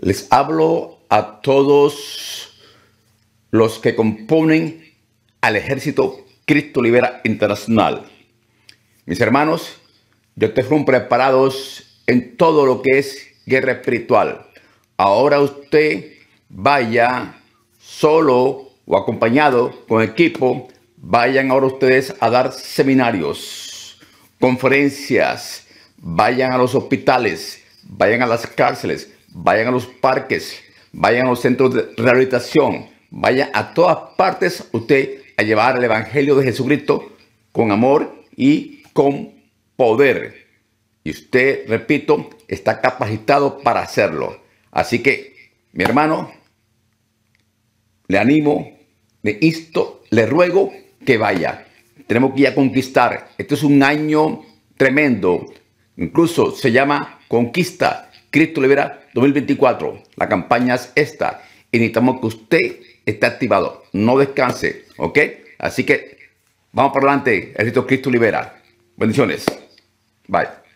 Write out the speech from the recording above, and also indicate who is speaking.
Speaker 1: Les hablo a todos los que componen al ejército Cristo Libera Internacional. Mis hermanos, yo te fueron preparados en todo lo que es guerra espiritual. Ahora usted vaya solo o acompañado con equipo, vayan ahora ustedes a dar seminarios, conferencias, vayan a los hospitales, vayan a las cárceles, vayan a los parques, vayan a los centros de rehabilitación, vaya a todas partes usted a llevar el Evangelio de Jesucristo con amor y con poder. Y usted, repito, está capacitado para hacerlo. Así que, mi hermano, le animo, le insto, le ruego que vaya. Tenemos que ir a conquistar. Este es un año tremendo. Incluso se llama conquista Cristo Libera 2024. La campaña es esta. Y necesitamos que usted esté activado. No descanse. ¿Ok? Así que vamos para adelante. El Cristo Libera. Bendiciones.
Speaker 2: Bye.